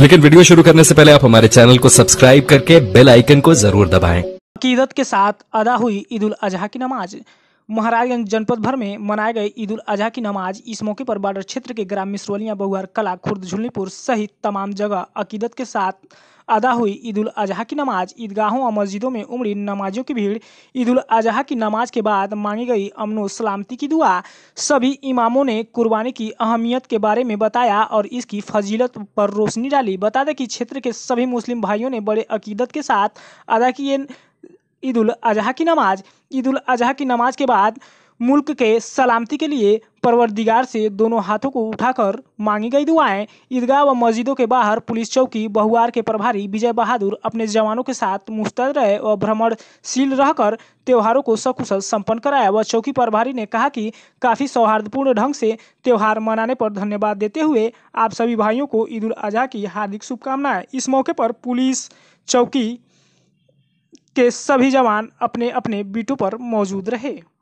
लेकिन वीडियो शुरू करने से पहले आप हमारे चैनल को सब्सक्राइब करके बेल आइकन को जरूर दबाएं। अकीदत के साथ अदा हुई ईद उल अजहा की नमाज महाराजगंज जनपद भर में मनाए गए ईद उल अजहा की नमाज इस मौके पर बॉर्डर क्षेत्र के ग्राम मिसरोलिया बहुआर कला खुर्द झुलनीपुर सहित तमाम जगह अकीदत के साथ अदा हुई ईद अजहा की नमाज ईदगाहों और मस्जिदों में उमड़ी नमाजों की भीड़ ईद अजहा की नमाज के बाद मांगी गई अमनो सलामती की दुआ सभी इमामों ने कुर्बानी की अहमियत के बारे में बताया और इसकी फजीलत पर रोशनी डाली बता दें कि क्षेत्र के सभी मुस्लिम भाइयों ने बड़े अकीदत के साथ अदा किए ईद अजहा की नमाज ईद अजहा की नमाज के बाद मुल्क के सलामती के लिए परवरदिगार से दोनों हाथों को उठाकर मांगी गई दुआएं ईदगाह व मस्जिदों के बाहर पुलिस चौकी बहुआर के प्रभारी विजय बहादुर अपने जवानों के साथ मुस्तैद रहे और भ्रमणशील रहकर त्योहारों को सकुशल संपन्न कराया व चौकी प्रभारी ने कहा कि काफ़ी सौहार्दपूर्ण ढंग से त्यौहार मनाने पर धन्यवाद देते हुए आप सभी भाइयों को ईद उल अजहा की हार्दिक शुभकामनाएं इस मौके पर पुलिस चौकी के सभी जवान अपने अपने बीटों पर मौजूद रहे